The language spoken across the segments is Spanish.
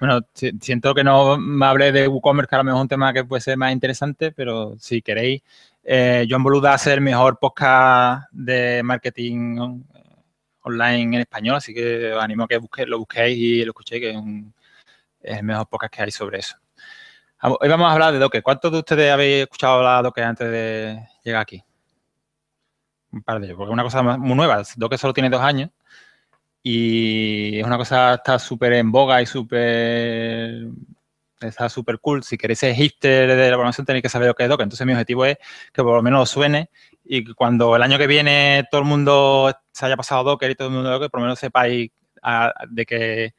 Bueno, siento que no me hablé de WooCommerce, que a lo mejor es un tema que puede ser más interesante, pero si queréis, eh, John Boluda hace el mejor podcast de marketing online en español, así que os animo a que lo busquéis y lo escuchéis, que es, el mejor podcast que hay sobre eso. Hoy vamos a hablar de Doque. ¿Cuántos de ustedes habéis escuchado hablar de Doque antes de llegar aquí? Un par de ellos, porque es una cosa muy nueva. Doque solo tiene dos años y es una cosa, está súper en boga y súper está súper cool. Si queréis ser hipster de la programación tenéis que saber lo que es Docker. Entonces mi objetivo es que por lo menos suene y que cuando el año que viene todo el mundo se haya pasado Docker y todo el mundo Docker, por lo menos sepáis de que,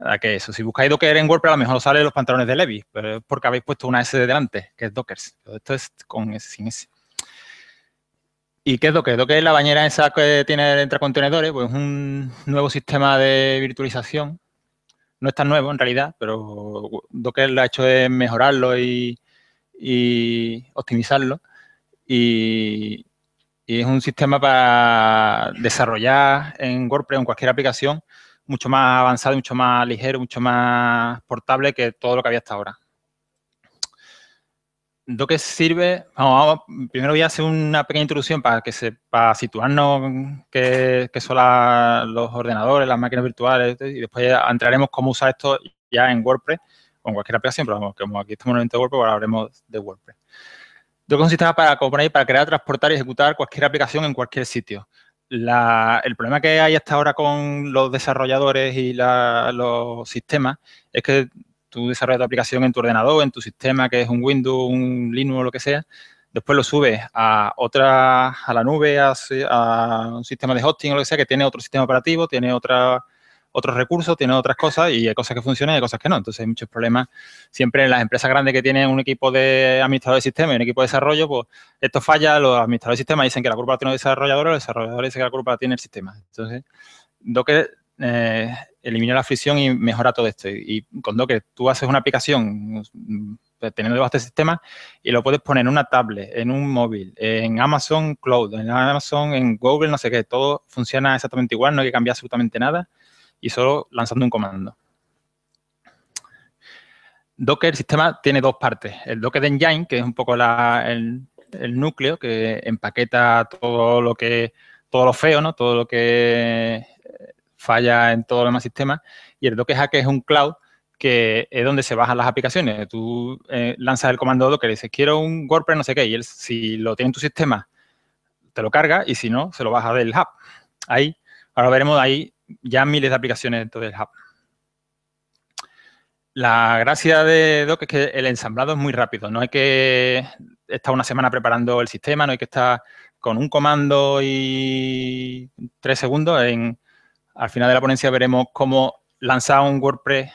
a que eso. Si buscáis Docker en WordPress, a lo mejor os salen los pantalones de Levi, pero es porque habéis puesto una S de delante, que es Docker. esto es con S, sin S. ¿Y qué es Docker? Docker es la bañera esa que tiene entre contenedores, pues es un nuevo sistema de virtualización. No es tan nuevo en realidad, pero Docker lo ha hecho es mejorarlo y, optimizarlo. Y, y, es un sistema para desarrollar en WordPress o en cualquier aplicación mucho más avanzado, mucho más ligero, mucho más portable que todo lo que había hasta ahora que sirve, vamos, primero voy a hacer una pequeña introducción para que se, situarnos qué, son los ordenadores, las máquinas virtuales, y después entraremos cómo usar esto ya en WordPress o en cualquier aplicación, pero vamos, como aquí estamos en el de WordPress, ahora pues hablaremos de WordPress. Docker es para, para crear, transportar y ejecutar cualquier aplicación en cualquier sitio. el problema que hay hasta ahora con los desarrolladores y los sistemas es que tú desarrollas tu aplicación en tu ordenador, en tu sistema, que es un Windows, un Linux o lo que sea, después lo subes a otra, a la nube, a, un sistema de hosting o lo que sea, que tiene otro sistema operativo, tiene otra, otros recursos, tiene otras cosas y hay cosas que funcionan y hay cosas que no. Entonces hay muchos problemas. Siempre en las empresas grandes que tienen un equipo de administrador de sistemas y un equipo de desarrollo, pues esto falla, los administradores de sistemas dicen que la culpa tiene el desarrollador, los desarrolladores dicen que la culpa la tiene el sistema. Entonces, Docker elimina la fricción y mejora todo esto. Y, con Docker tú haces una aplicación mm, teniendo debajo este sistema y lo puedes poner en una tablet, en un móvil, en Amazon Cloud, en Amazon, en Google, no sé qué. Todo funciona exactamente igual, no hay que cambiar absolutamente nada y solo lanzando un comando. Docker, el sistema, tiene dos partes. El Docker Engine, que es un poco el, el, núcleo que empaqueta todo lo que, todo lo feo, ¿no? Todo lo que falla en todos los demás sistemas. Y el Docker Hack es un cloud que es donde se bajan las aplicaciones. Tú eh, lanzas el comando Docker y dices, quiero un WordPress, no sé qué, y él, si lo tiene en tu sistema, te lo carga, y si no, se lo baja del hub. Ahí, ahora veremos ahí ya miles de aplicaciones dentro del hub. La gracia de Docker es que el ensamblado es muy rápido. No hay que estar una semana preparando el sistema, no hay que estar con un comando y tres segundos en al final de la ponencia veremos cómo lanzar un WordPress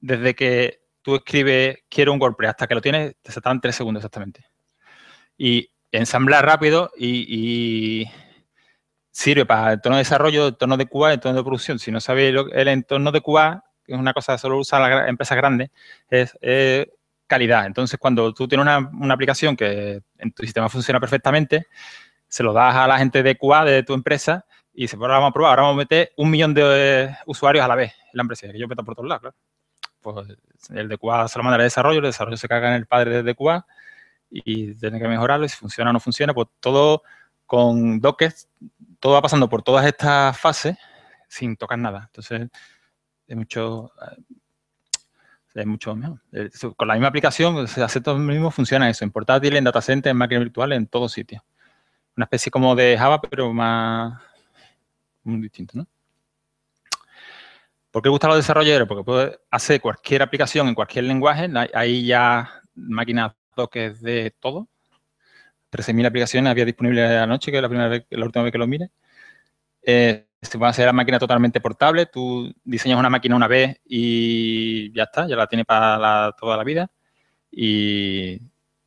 desde que tú escribes quiero un WordPress hasta que lo tienes, te saltan tres segundos exactamente. Y ensamblar rápido y, sirve para el entorno de desarrollo, entorno de QA, entorno de producción. Si no sabéis el entorno de QA, que es una cosa que solo usan las empresas grandes, es calidad. Entonces, cuando tú tienes una, una, aplicación que en tu sistema funciona perfectamente, se lo das a la gente de QA de tu empresa y pues ahora vamos a probar, ahora vamos a meter un millón de eh, usuarios a la vez en la empresa, que yo peta por todos lados, claro. Pues el de Cuba se lo manda al desarrollo, el desarrollo se caga en el padre de QA y tiene que mejorarlo, si funciona o no funciona, pues todo con Docker, todo va pasando por todas estas fases sin tocar nada. Entonces, es mucho, eh, es mucho mejor. Con la misma aplicación, se hace todo lo mismo, funciona eso, en portátil, en data en máquina virtual, en todo sitio. Una especie como de Java, pero más muy distinto, ¿no? ¿Por qué gusta a los desarrolladores? Porque puede hacer cualquier aplicación en cualquier lenguaje. Ahí ya máquinas es de todo. 13.000 aplicaciones había disponibles anoche, que es la, primera vez, la última vez que lo mire. Eh, se puede hacer la máquina totalmente portable. Tú diseñas una máquina una vez y ya está, ya la tienes para toda la vida. Y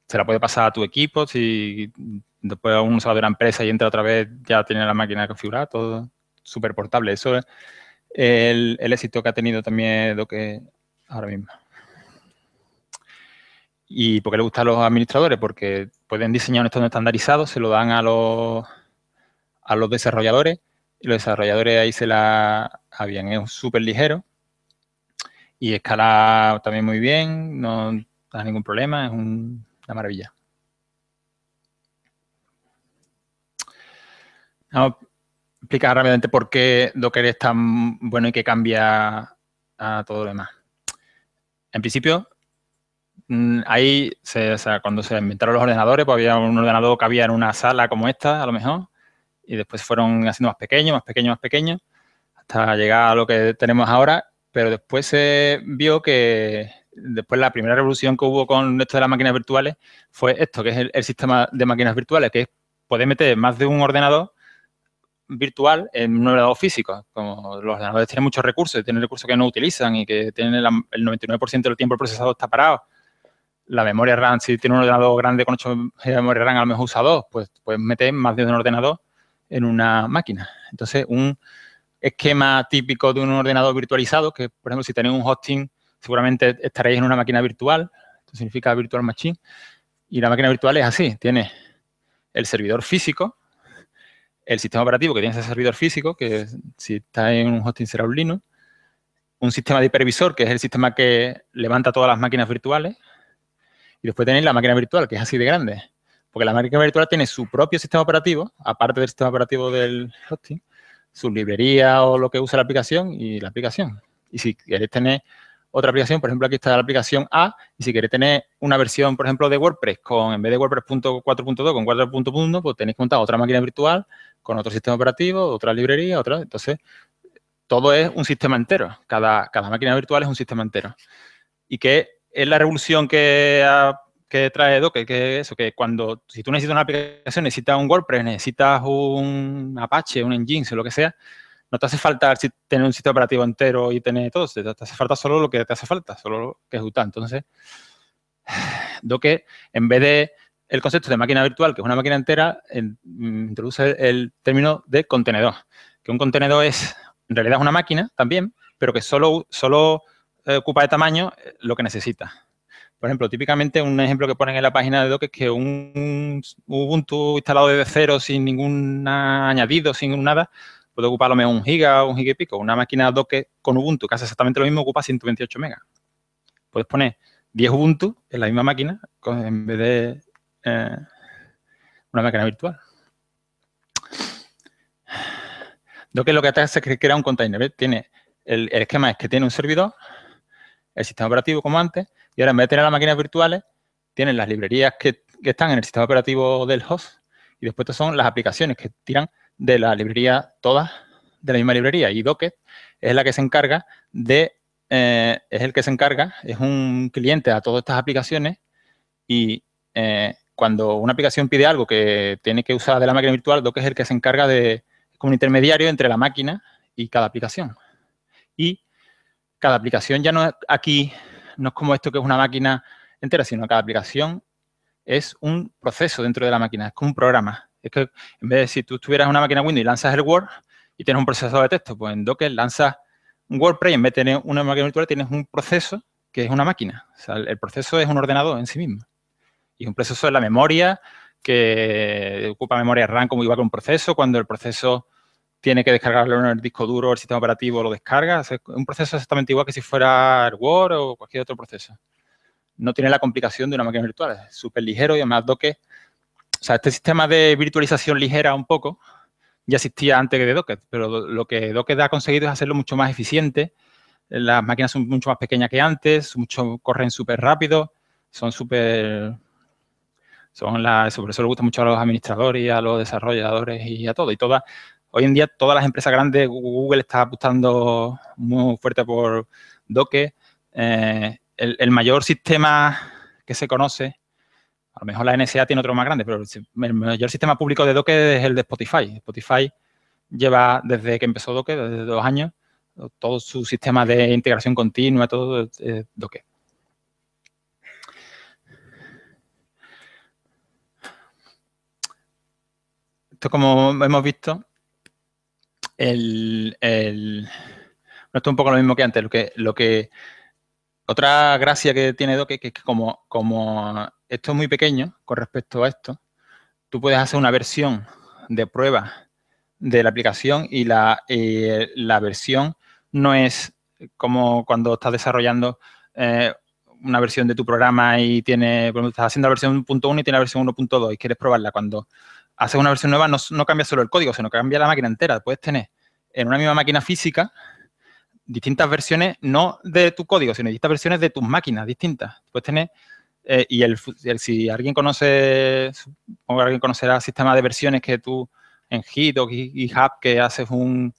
se la puede pasar a tu equipo. Si después uno se va de la empresa y entra otra vez, ya tiene la máquina configurada, todo súper portable. Eso es el, éxito que ha tenido también lo que ahora mismo. ¿Y por qué le gustan los administradores? Porque pueden diseñar un no estandarizado, se lo dan a los, a los desarrolladores y los desarrolladores ahí se la habían. Es súper ligero y escala también muy bien, no da ningún problema, es una maravilla. Vamos explicar rápidamente por qué Docker es tan bueno y que cambia a todo lo demás. En principio, mm, ahí, cuando se inventaron los ordenadores, pues había un ordenador que había en una sala como esta, a lo mejor, y después fueron haciendo más pequeños, más pequeños, más pequeños, hasta llegar a lo que tenemos ahora, pero después se vio que después la primera revolución que hubo con esto de las máquinas virtuales fue esto, que es el, el sistema de máquinas virtuales, que es poder meter más de un ordenador virtual en un ordenador físico. Como los ordenadores tienen muchos recursos, tienen recursos que no utilizan y que tienen el, 99% del tiempo el procesador está parado. La memoria RAM, si tiene un ordenador grande con 8 GB de memoria RAM, a lo mejor usa 2, pues metes más de un ordenador en una máquina. Entonces, un esquema típico de un ordenador virtualizado, que por ejemplo, si tenéis un hosting, seguramente estaréis en una máquina virtual, esto significa virtual machine, y la máquina virtual es así, tiene el servidor físico, el sistema operativo que tiene ese servidor físico, que si está en un hosting será un Linux, un sistema de hipervisor, que es el sistema que levanta todas las máquinas virtuales, y después tenéis la máquina virtual, que es así de grande. Porque la máquina virtual tiene su propio sistema operativo, aparte del sistema operativo del hosting, su librería o lo que usa la aplicación y la aplicación. Y si queréis tener otra aplicación, por ejemplo, aquí está la aplicación A, y si queréis tener una versión, por ejemplo, de WordPress con, en vez de WordPress.4.2 con 4.1, pues tenéis montar otra máquina virtual, con otro sistema operativo, otra librería, otra, entonces, todo es un sistema entero, cada, cada máquina virtual es un sistema entero. Y que es la revolución que que trae Docker, que es eso, que cuando, si tú necesitas una aplicación, necesitas un WordPress, necesitas un Apache, un Engine, o lo que sea, no te hace falta tener un sitio operativo entero y tener todo, te hace falta solo lo que te hace falta, solo lo que es UTA. Entonces, Docker, en vez de el concepto de máquina virtual, que es una máquina entera, mm, introduce el término de contenedor, que un contenedor es, en realidad es una máquina también, pero que solo, solo eh, ocupa de tamaño eh, lo que necesita. Por ejemplo, típicamente un ejemplo que ponen en la página de Docker es que un Ubuntu instalado desde cero, sin ningún añadido, sin nada, puede menos un giga o un giga y pico. Una máquina Docker con Ubuntu que hace exactamente lo mismo ocupa 128 megas. Puedes poner 10 Ubuntu en la misma máquina en vez de eh, una máquina virtual. Docker lo que hace es que crea un container. Tiene el, esquema es que tiene un servidor, el sistema operativo como antes, y ahora en vez de tener las máquinas virtuales, tienen las librerías que, que están en el sistema operativo del host y después son las aplicaciones que tiran de la librería, todas de la misma librería, y Docket es la que se encarga de, eh, es el que se encarga, es un cliente a todas estas aplicaciones y eh, cuando una aplicación pide algo que tiene que usar de la máquina virtual, Docket es el que se encarga de, como un intermediario entre la máquina y cada aplicación. Y cada aplicación ya no aquí, no es como esto que es una máquina entera, sino cada aplicación es un proceso dentro de la máquina, es como un programa. Es que en vez de si tú tuvieras una máquina Windows y lanzas el Word y tienes un procesador de texto, pues en Docker lanzas un WordPress y en vez de tener una máquina virtual tienes un proceso que es una máquina. O sea, el proceso es un ordenador en sí mismo. Y un proceso es la memoria que ocupa memoria RAM como igual que un proceso. Cuando el proceso tiene que descargarlo en el disco duro, el sistema operativo lo descarga. un proceso exactamente igual que si fuera Word o cualquier otro proceso. No tiene la complicación de una máquina virtual. Es súper ligero y además Docker o sea, este sistema de virtualización ligera un poco ya existía antes que de Docker, pero lo que Docker ha conseguido es hacerlo mucho más eficiente. Las máquinas son mucho más pequeñas que antes, corren súper rápido, son súper... Son sobre eso le gusta mucho a los administradores y a los desarrolladores y a todo. Y todas, hoy en día todas las empresas grandes, Google está apostando muy fuerte por Docker. Eh, el mayor sistema que se conoce a lo mejor la NSA tiene otro más grande, pero el mayor sistema público de Docker es el de Spotify. Spotify lleva, desde que empezó Docker, desde dos años, todo su sistema de integración continua, todo es eh, Docker. Esto, como hemos visto, esto es un poco lo mismo que antes. Lo que, otra gracia que tiene Docker es que como esto es muy pequeño con respecto a esto. Tú puedes hacer una versión de prueba de la aplicación y la, eh, versión no es como cuando estás desarrollando eh, una versión de tu programa y tiene, estás haciendo la versión 1.1 y tiene la versión 1.2 y quieres probarla. Cuando haces una versión nueva no, no cambia solo el código, sino que cambia la máquina entera. Puedes tener en una misma máquina física distintas versiones, no de tu código, sino distintas versiones de tus máquinas distintas. Puedes tener eh, y el, si alguien conoce, supongo que alguien conocerá sistema de versiones que tú en Git o GitHub que haces uh, un,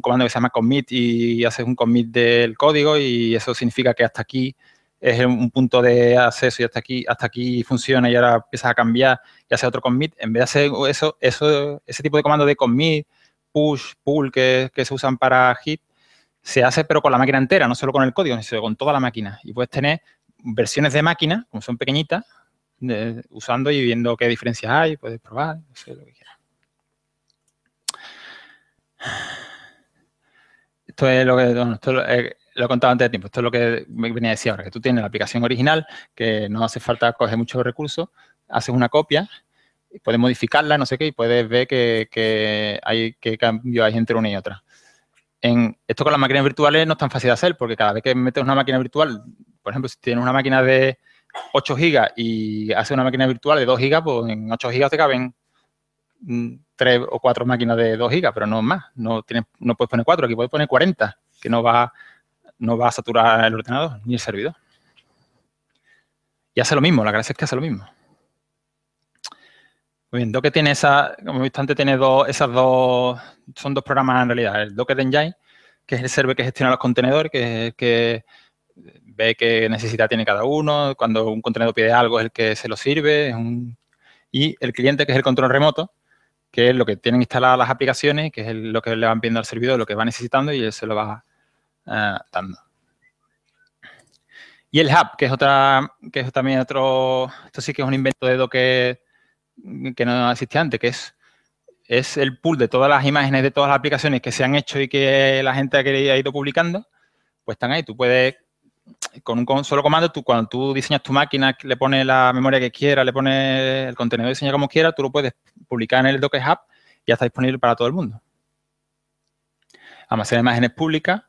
comando que se llama commit y haces un commit del código y eso significa que hasta aquí es un punto de acceso y hasta aquí, hasta aquí funciona y ahora empiezas a cambiar y haces otro commit. En vez de hacer eso, eso ese tipo de comando de commit, push, pull que, que, se usan para Git, se hace pero con la máquina entera, no solo con el código, sino con toda la máquina. Y puedes tener versiones de máquina, como son pequeñitas, usando y viendo qué diferencias hay, puedes probar, no sé, lo que quieras. Esto es lo que, eh, lo, he contado antes de tiempo, esto es lo que venía a decir ahora, que tú tienes la aplicación original, que no hace falta coger muchos recursos, haces una copia, puedes modificarla, no sé qué, y puedes ver que, que hay qué cambio hay entre una y otra. esto con las máquinas virtuales no es tan fácil de hacer, porque cada vez que metes una máquina virtual por ejemplo, si tienes una máquina de 8 gigas y hace una máquina virtual de 2 gigas, pues en 8 gigas te caben 3 mm, o 4 máquinas de 2 gigas, pero no más. No, puedes poner 4, aquí puedes poner 40, que no va, no va a saturar el ordenador ni el servidor. Y hace lo mismo, la gracia es que hace lo mismo. Muy bien, Docker tiene esa, como visto antes, tiene dos, esas dos, son dos programas en realidad. El Docker Engine, que es el server que gestiona los contenedores, que es el que ve qué necesidad tiene cada uno, cuando un contenedor pide algo es el que se lo sirve, y el cliente que es el control remoto, que es lo que tienen instaladas las aplicaciones, que es lo que le van pidiendo al servidor, lo que va necesitando y él se lo va eh, dando. Y el hub, que es otra, que es también otro, esto sí que es un invento de que no existía antes, que es, es el pool de todas las imágenes de todas las aplicaciones que se han hecho y que la gente ha ido publicando, pues están ahí. Tú puedes con un solo comando, tú, cuando tú diseñas tu máquina, le pones la memoria que quiera, le pones el contenido de diseño como quiera, tú lo puedes publicar en el Docker Hub y ya está disponible para todo el mundo. Almacena imágenes públicas,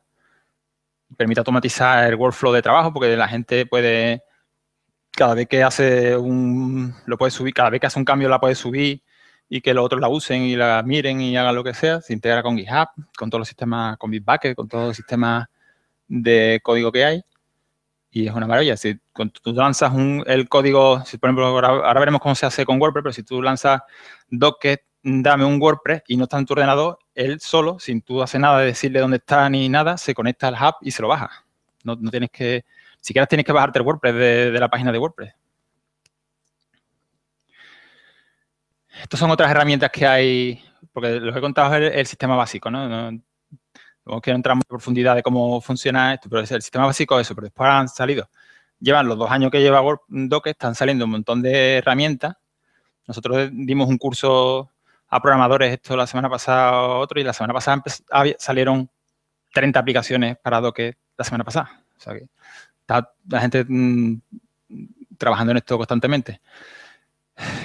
permite automatizar el workflow de trabajo porque la gente puede, cada vez que hace un, lo puede subir, cada vez que hace un cambio la puede subir y que los otros la usen y la miren y hagan lo que sea, se integra con GitHub, con todos los sistemas, con Bitbucket, con todos los sistemas de código que hay y es una maravilla. Si tú lanzas el código, si por ejemplo, ahora, veremos cómo se hace con WordPress, pero si tú lanzas Docket, dame un WordPress y no está en tu ordenador, él solo, sin tú hacer nada de decirle dónde está ni nada, se conecta al hub y se lo baja. No, no tienes que, siquiera tienes que bajarte el WordPress de, la página de WordPress. Estas son otras herramientas que hay, porque los he contado el, el sistema básico, ¿no? quiero entrar en profundidad de cómo funciona esto, pero el sistema básico es eso, pero después han salido. Llevan los dos años que lleva Docker, están saliendo un montón de herramientas. Nosotros dimos un curso a programadores esto la semana pasada, otro, y la semana pasada salieron 30 aplicaciones para Docker la semana pasada. O sea que está la gente mm, trabajando en esto constantemente.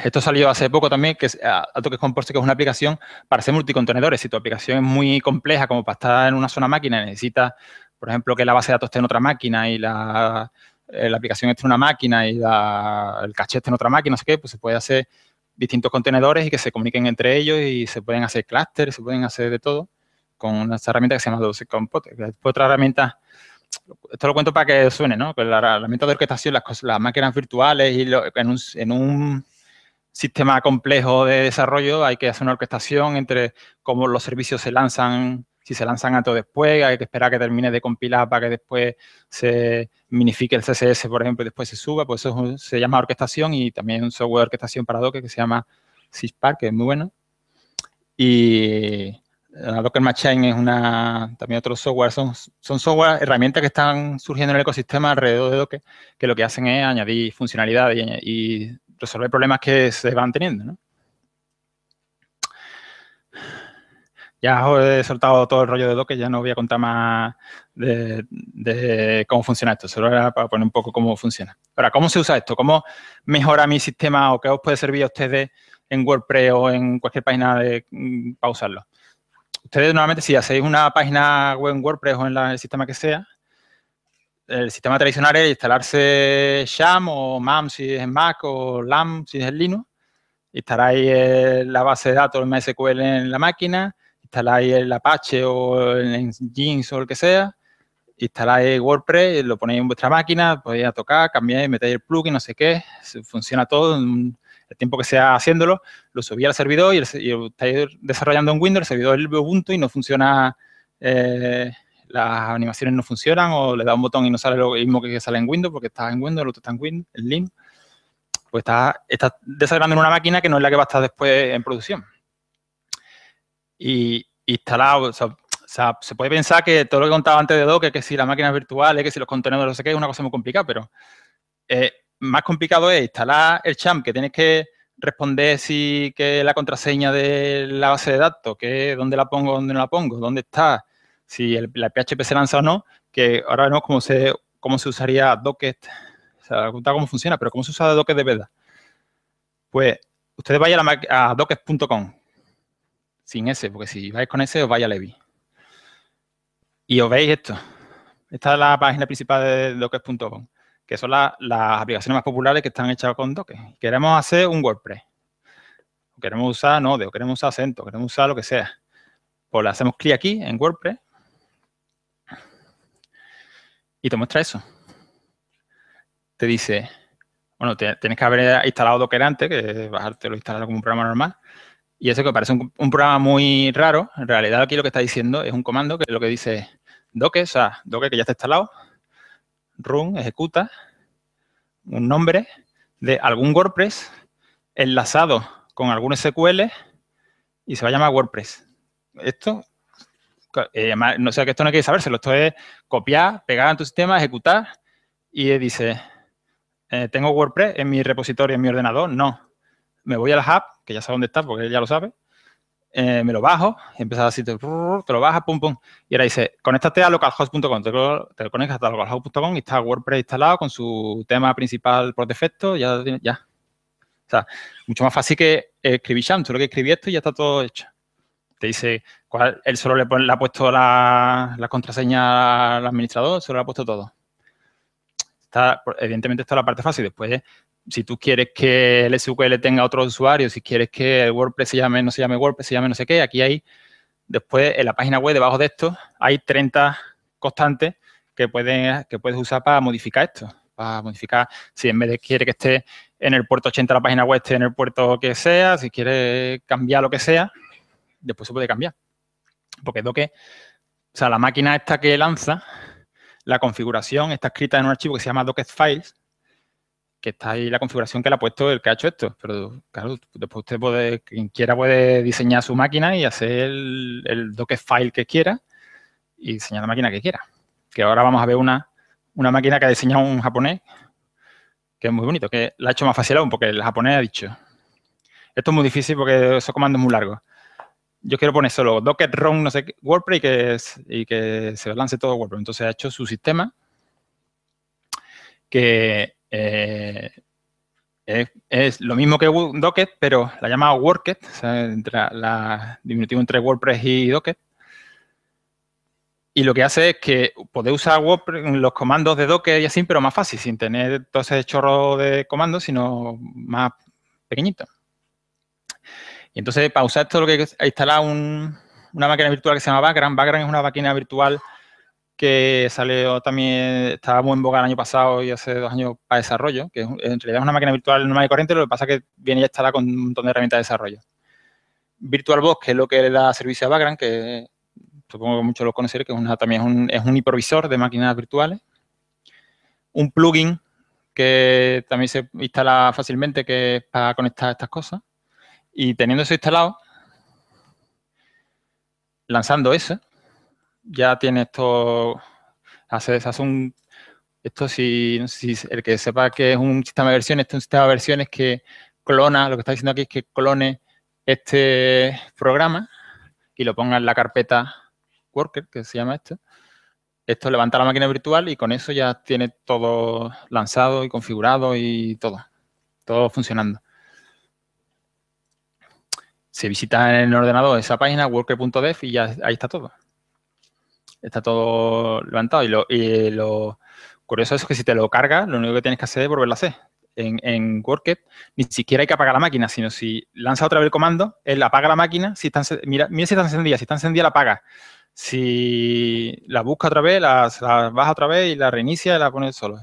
Esto salió hace poco también, que es Alto que es que es una aplicación para hacer multicontenedores. Si tu aplicación es muy compleja, como para estar en una sola máquina, necesitas, por ejemplo, que la base de datos esté en otra máquina y la, eh, aplicación esté en una máquina y el caché esté en otra máquina, no sé qué, pues se puede hacer distintos contenedores y que se comuniquen entre ellos y se pueden hacer clústeres, se pueden hacer de todo con una herramienta que se llama 12 otra herramienta, esto lo cuento para que suene, ¿no? la, herramienta de orquestación, las, máquinas virtuales y en un sistema complejo de desarrollo, hay que hacer una orquestación entre cómo los servicios se lanzan, si se lanzan antes o después, hay que esperar a que termine de compilar para que después se minifique el CSS, por ejemplo, y después se suba, pues eso se llama orquestación y también un software de orquestación para Docker que se llama Syspark, que es muy bueno. Y la eh, Docker Machine es una, también otro software, son, son software, herramientas que están surgiendo en el ecosistema alrededor de Docker, que lo que hacen es añadir funcionalidades y resolver problemas que se van teniendo, ¿no? Ya os he soltado todo el rollo de que ya no voy a contar más de, cómo funciona esto, solo era para poner un poco cómo funciona. Ahora, ¿cómo se usa esto? ¿Cómo mejora mi sistema o qué os puede servir a ustedes en WordPress o en cualquier página mm, para usarlo? Ustedes normalmente si hacéis una página web en WordPress o en el sistema que sea, el sistema tradicional es instalarse XAM o MAM si es en Mac o LAM si es en Linux. Instaláis eh, la base de datos MySQL en la máquina, instaláis el Apache o el Jeans o lo que sea, instaláis WordPress, eh, lo ponéis en vuestra máquina, podéis tocar, cambiáis, metéis el plugin, no sé qué, funciona todo en el tiempo que sea haciéndolo, lo subí al servidor y, el, estáis desarrollando en Windows, el servidor es Ubuntu y no funciona eh, las animaciones no funcionan o le da un botón y no sale lo mismo que sale en Windows porque está en Windows, el otro está en Windows, en Linux. Pues está, está desarrollando en una máquina que no es la que va a estar después en producción. Y instalado, o sea, se puede pensar que todo lo que contaba antes de Docker, que si la máquina es virtual, que si los contenedores no sé qué, es una cosa muy complicada, pero eh, más complicado es instalar el champ, que tienes que responder si que la contraseña de la base de datos, que dónde la pongo, dónde no la pongo, dónde está, si la PHP se lanza o no, que ahora vemos cómo se, cómo se usaría Docket, Se sea, preguntado cómo funciona, pero cómo se usa Docket de verdad. Pues ustedes vayan a, a docket.com, sin S, porque si vais con S os vais a Levi. Y os veis esto. Esta es la página principal de docker.com, que son las aplicaciones más populares que están hechas con Docker. Queremos hacer un WordPress. Queremos usar Node, o queremos usar Acento, queremos usar lo que sea. Pues le hacemos clic aquí en WordPress y te muestra eso. Te dice, bueno, tienes que haber instalado Docker antes, que bajarte lo instalado como un programa normal. Y eso que parece un, programa muy raro, en realidad aquí lo que está diciendo es un comando que lo que dice Docker, o sea, Docker que ya está instalado, run, ejecuta, un nombre de algún WordPress enlazado con algún SQL y se va a llamar WordPress. Esto eh, no sé que esto no hay que sabérselo, esto es copiar, pegar en tu sistema, ejecutar y dice, eh, ¿tengo WordPress en mi repositorio, en mi ordenador? No. Me voy a la hub, que ya sabe dónde está porque ya lo sabe, eh, me lo bajo, empieza así, te, te, lo bajas, pum, pum. Y ahora dice, conéctate a localhost.com, te, lo conectas a localhost.com y está WordPress instalado con su tema principal por defecto, ya, ya. O sea, mucho más fácil que escribir Sham, solo que escribí esto y ya está todo hecho te dice, cuál, él solo le, ha puesto la, contraseña al administrador, solo le ha puesto todo. Está, evidentemente esta es la parte fácil. Después, si tú quieres que el SQL tenga otro usuario, si quieres que el WordPress se llame, no se llame WordPress, se llame no sé qué, aquí hay, después en la página web, debajo de esto, hay 30 constantes que, pueden, que puedes usar para modificar esto, para modificar si en vez de quiere que esté en el puerto 80 la página web, esté en el puerto que sea, si quiere cambiar lo que sea, después se puede cambiar. Porque Docker, o sea, la máquina esta que lanza, la configuración está escrita en un archivo que se llama Docket Files, que está ahí la configuración que le ha puesto el que ha hecho esto. Pero claro, después usted puede, quien quiera puede diseñar su máquina y hacer el, el File que quiera y diseñar la máquina que quiera. Que ahora vamos a ver una, máquina que ha diseñado un japonés, que es muy bonito, que la ha hecho más fácil aún, porque el japonés ha dicho, esto es muy difícil porque esos comandos muy largos yo quiero poner solo docker rom, no sé qué, WordPress y que, se lance todo WordPress. Entonces ha hecho su sistema que eh, es, lo mismo que Docker, pero la llama Worket, o sea, la, diminutiva entre WordPress y Docker. Y lo que hace es que puede usar WordPress, los comandos de Docker y así, pero más fácil, sin tener todo ese chorro de comandos, sino más pequeñito. Y entonces, para usar esto, lo que he instalado una máquina virtual que se llama Background. Background es una máquina virtual que salió también, estaba muy en boga el año pasado y hace dos años para desarrollo, que en realidad es una máquina virtual normal y corriente, lo que pasa es que viene ya instalada con un montón de herramientas de desarrollo. VirtualBox, que es lo que le da servicio a Vagrant, que supongo que muchos lo conocen, que es también es un, es un de máquinas virtuales. Un plugin que también se instala fácilmente, que es para conectar estas cosas. Y teniendo eso instalado, lanzando eso, ya tiene esto, hace hace un, esto si, si, el que sepa que es un sistema de versiones, este es un sistema de versiones que clona, lo que está diciendo aquí es que clone este programa y lo ponga en la carpeta worker, que se llama esto. Esto levanta la máquina virtual y con eso ya tiene todo lanzado y configurado y todo, todo funcionando se visita en el ordenador esa página, worker.dev, y ya ahí está todo. Está todo levantado. Y lo, curioso es que si te lo cargas, lo único que tienes que hacer es volverlo a hacer. En, en Worker ni siquiera hay que apagar la máquina, sino si lanza otra vez el comando, él apaga la máquina, si mira, si está encendida, si está encendida la apaga. Si la busca otra vez, la, baja otra vez y la reinicia y la pone solo.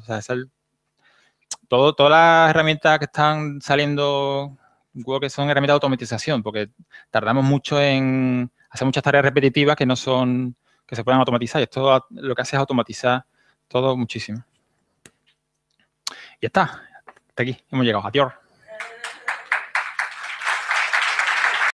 todo, todas las herramientas que están saliendo juego que son herramientas de automatización, porque tardamos mucho en hacer muchas tareas repetitivas que no son, que se puedan automatizar. Y esto lo que hace es automatizar todo muchísimo. Y está, hasta aquí, hemos llegado. Adiós.